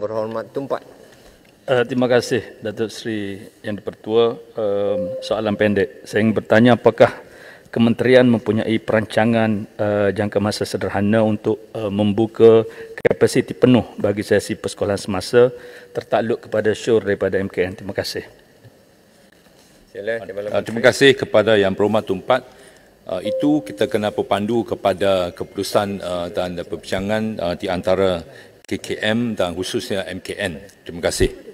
berhormat Tumpat. Uh, eh, terima kasih Datuk Sri Yang Dipertua. Um, soalan pendek. Saya ingin bertanya apakah kementerian mempunyai perancangan uh, jangka masa sederhana untuk uh, membuka kapasiti penuh bagi sesi persekolahan semasa tertakluk kepada syur daripada MKN. Terima kasih. Uh, terima kasih kepada Yang Berhormat Tumpat. Uh, itu kita kena berpandu kepada keputusan uh, dan perbincangan uh, di antara KKM dan khususnya MKN. Terima kasih.